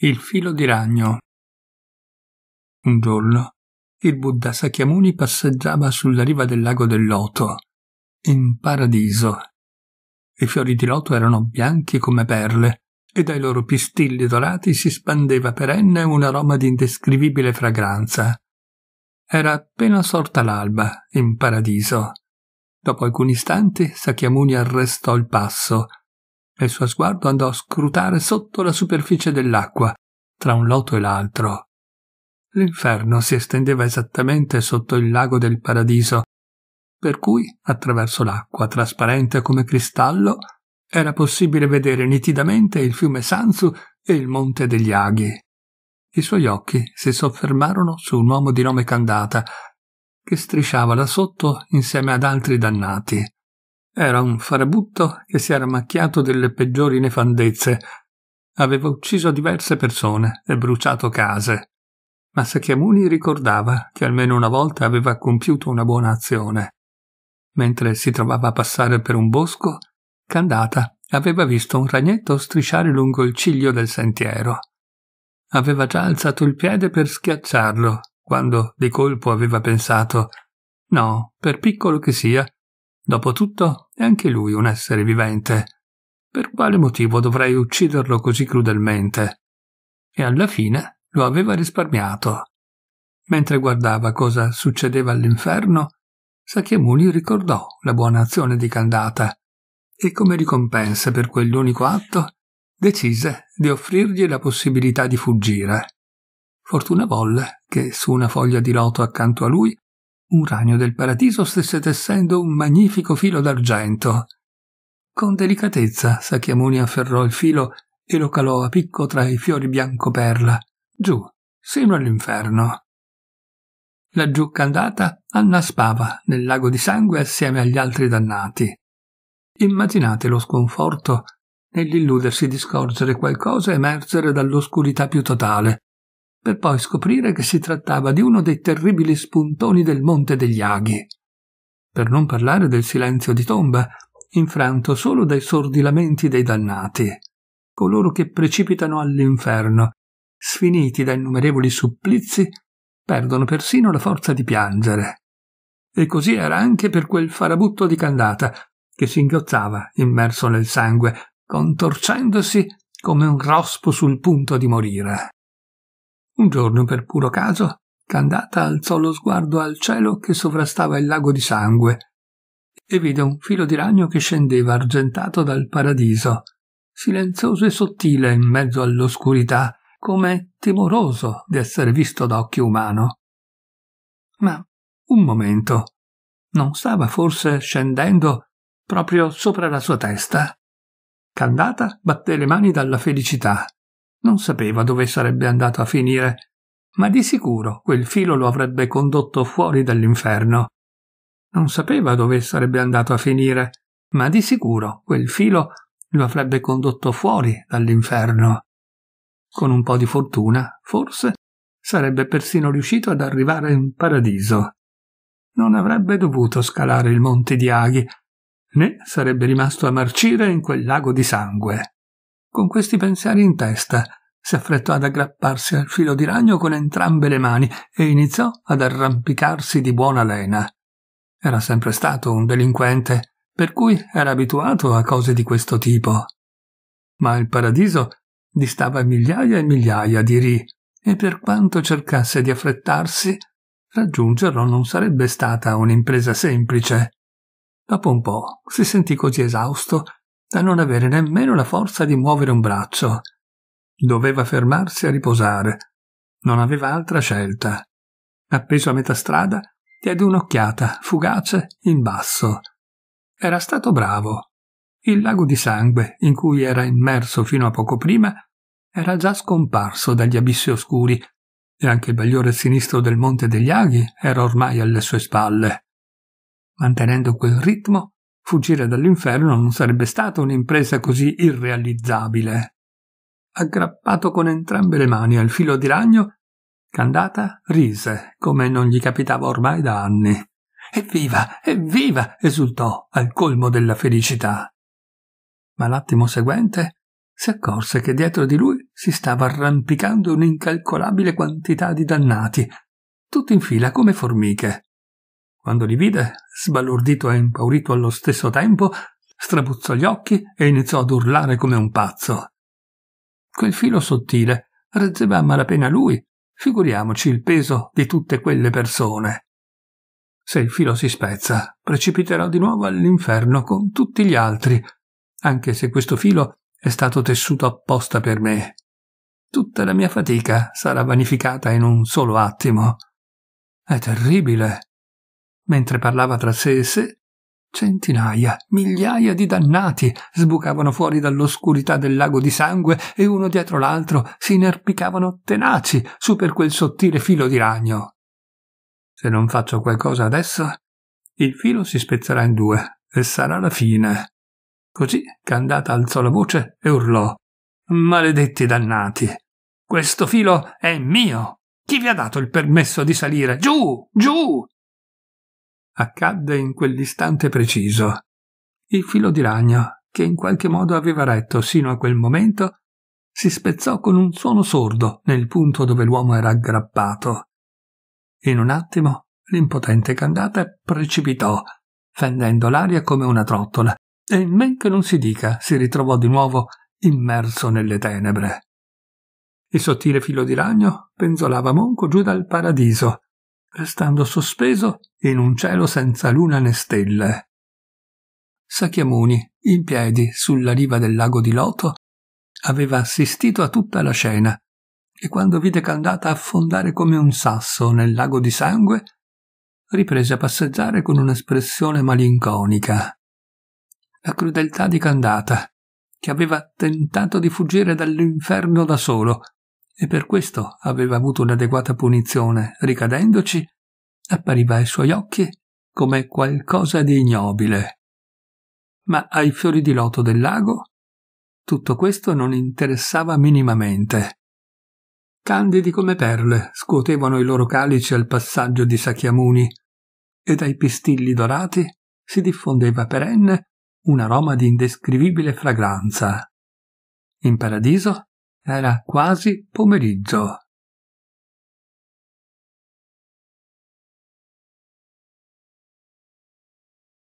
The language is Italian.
Il filo di ragno. Un giorno il Buddha Sakyamuni passeggiava sulla riva del lago del Loto, in paradiso. I fiori di loto erano bianchi come perle e dai loro pistilli dorati si spandeva perenne un aroma di indescrivibile fragranza. Era appena sorta l'alba, in paradiso. Dopo alcuni istanti Sakyamuni arrestò il passo e il suo sguardo andò a scrutare sotto la superficie dell'acqua, tra un loto e l'altro. L'inferno si estendeva esattamente sotto il lago del paradiso, per cui, attraverso l'acqua trasparente come cristallo, era possibile vedere nitidamente il fiume Sansu e il monte degli aghi. I suoi occhi si soffermarono su un uomo di nome Candata, che strisciava là sotto insieme ad altri dannati. Era un farabutto che si era macchiato delle peggiori nefandezze. Aveva ucciso diverse persone e bruciato case. Ma Sachiamuni ricordava che almeno una volta aveva compiuto una buona azione. Mentre si trovava a passare per un bosco, Candata aveva visto un ragnetto strisciare lungo il ciglio del sentiero. Aveva già alzato il piede per schiacciarlo, quando di colpo aveva pensato No, per piccolo che sia, Dopotutto è anche lui un essere vivente. Per quale motivo dovrei ucciderlo così crudelmente? E alla fine lo aveva risparmiato. Mentre guardava cosa succedeva all'inferno, Sakyamuni ricordò la buona azione di Candata e come ricompensa per quell'unico atto decise di offrirgli la possibilità di fuggire. Fortuna volle che su una foglia di loto accanto a lui un ragno del paradiso stesse tessendo un magnifico filo d'argento. Con delicatezza Sacchiamoni afferrò il filo e lo calò a picco tra i fiori bianco perla, giù, sino all'inferno. Laggiù candata annaspava nel lago di sangue assieme agli altri dannati. Immaginate lo sconforto nell'illudersi di scorgere qualcosa emergere dall'oscurità più totale, per poi scoprire che si trattava di uno dei terribili spuntoni del Monte degli Aghi. Per non parlare del silenzio di tomba, infranto solo dai sordi lamenti dei dannati, coloro che precipitano all'inferno, sfiniti da innumerevoli supplizi, perdono persino la forza di piangere. E così era anche per quel farabutto di candata, che singhiozzava, immerso nel sangue, contorcendosi come un rospo sul punto di morire. Un giorno, per puro caso, Candata alzò lo sguardo al cielo che sovrastava il lago di sangue e vide un filo di ragno che scendeva argentato dal paradiso, silenzioso e sottile in mezzo all'oscurità, come timoroso di essere visto d'occhio umano. Ma un momento, non stava forse scendendo proprio sopra la sua testa? Candata batté le mani dalla felicità. Non sapeva dove sarebbe andato a finire, ma di sicuro quel filo lo avrebbe condotto fuori dall'inferno. Non sapeva dove sarebbe andato a finire, ma di sicuro quel filo lo avrebbe condotto fuori dall'inferno. Con un po' di fortuna, forse, sarebbe persino riuscito ad arrivare in paradiso. Non avrebbe dovuto scalare il monte di aghi, né sarebbe rimasto a marcire in quel lago di sangue. Con questi pensieri in testa, si affrettò ad aggrapparsi al filo di ragno con entrambe le mani e iniziò ad arrampicarsi di buona lena. Era sempre stato un delinquente, per cui era abituato a cose di questo tipo. Ma il paradiso distava migliaia e migliaia di ri, e per quanto cercasse di affrettarsi, raggiungerlo non sarebbe stata un'impresa semplice. Dopo un po' si sentì così esausto da non avere nemmeno la forza di muovere un braccio. Doveva fermarsi a riposare. Non aveva altra scelta. Appeso a metà strada, diede un'occhiata fugace in basso. Era stato bravo. Il lago di sangue in cui era immerso fino a poco prima era già scomparso dagli abissi oscuri e anche il bagliore sinistro del Monte degli Aghi era ormai alle sue spalle. Mantenendo quel ritmo, Fuggire dall'inferno non sarebbe stata un'impresa così irrealizzabile. Aggrappato con entrambe le mani al filo di ragno, Candata rise, come non gli capitava ormai da anni. Evviva, evviva! esultò al colmo della felicità. Ma l'attimo seguente si accorse che dietro di lui si stava arrampicando un'incalcolabile quantità di dannati, tutti in fila come formiche. Quando li vide, sbalordito e impaurito allo stesso tempo, strabuzzò gli occhi e iniziò ad urlare come un pazzo. Quel filo sottile reggeva a malapena lui, figuriamoci il peso di tutte quelle persone. Se il filo si spezza, precipiterò di nuovo all'inferno con tutti gli altri, anche se questo filo è stato tessuto apposta per me. Tutta la mia fatica sarà vanificata in un solo attimo. È terribile mentre parlava tra sé e sé, centinaia, migliaia di dannati sbucavano fuori dall'oscurità del lago di sangue e uno dietro l'altro si inerpicavano tenaci su per quel sottile filo di ragno. Se non faccio qualcosa adesso, il filo si spezzerà in due e sarà la fine. Così Candata alzò la voce e urlò. Maledetti dannati! Questo filo è mio! Chi vi ha dato il permesso di salire? Giù! Giù! accadde in quell'istante preciso. Il filo di ragno, che in qualche modo aveva retto sino a quel momento, si spezzò con un suono sordo nel punto dove l'uomo era aggrappato. In un attimo l'impotente candata precipitò, fendendo l'aria come una trottola, e in men che non si dica si ritrovò di nuovo immerso nelle tenebre. Il sottile filo di ragno penzolava monco giù dal paradiso, restando sospeso in un cielo senza luna né stelle. Sachiamuni, in piedi sulla riva del lago di Loto, aveva assistito a tutta la scena e quando vide Candata affondare come un sasso nel lago di sangue, riprese a passeggiare con un'espressione malinconica. La crudeltà di Candata, che aveva tentato di fuggire dall'inferno da solo, e per questo aveva avuto un'adeguata punizione, ricadendoci, appariva ai suoi occhi come qualcosa di ignobile. Ma ai fiori di loto del lago tutto questo non interessava minimamente. Candidi come perle scuotevano i loro calici al passaggio di Sacchiamuni e dai pistilli dorati si diffondeva perenne un aroma di indescrivibile fragranza. In paradiso era quasi pomeriggio.